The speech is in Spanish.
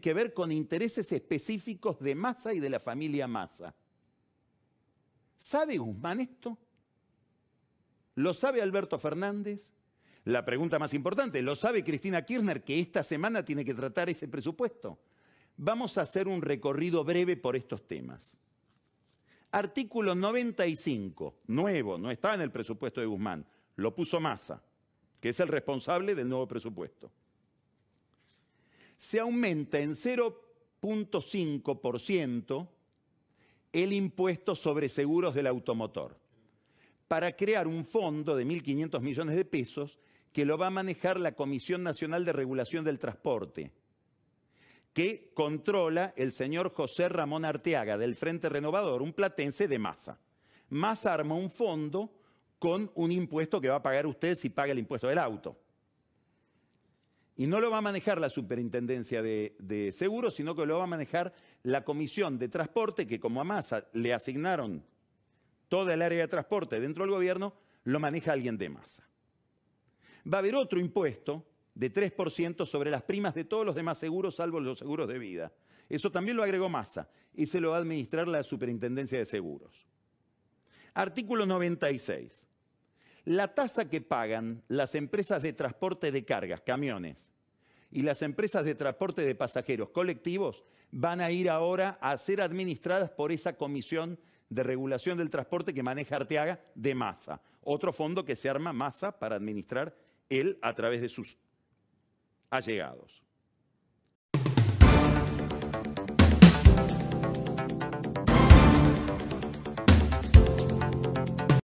que ver con intereses específicos de Massa y de la familia Massa. ¿Sabe Guzmán esto? ¿Lo sabe Alberto Fernández? La pregunta más importante, ¿lo sabe Cristina Kirchner que esta semana tiene que tratar ese presupuesto? Vamos a hacer un recorrido breve por estos temas. Artículo 95, nuevo, no estaba en el presupuesto de Guzmán, lo puso Massa, que es el responsable del nuevo presupuesto se aumenta en 0.5% el impuesto sobre seguros del automotor para crear un fondo de 1.500 millones de pesos que lo va a manejar la Comisión Nacional de Regulación del Transporte, que controla el señor José Ramón Arteaga del Frente Renovador, un platense de masa. Massa arma un fondo con un impuesto que va a pagar usted si paga el impuesto del auto. Y no lo va a manejar la superintendencia de, seguros, sino que lo va a manejar la comisión de transporte, que como a Massa le asignaron toda el área de transporte dentro del gobierno, lo maneja alguien de Massa. Va a haber otro impuesto de 3% sobre las primas de todos los demás seguros, salvo los seguros de vida. Eso también lo agregó Massa y se lo va a administrar la Superintendencia de Seguros. Artículo 96. La tasa que pagan las empresas de transporte de cargas, camiones, y las empresas de transporte de pasajeros colectivos van a ir ahora a ser administradas por esa comisión de regulación del transporte que maneja Arteaga de masa. Otro fondo que se arma masa para administrar él a través de sus allegados.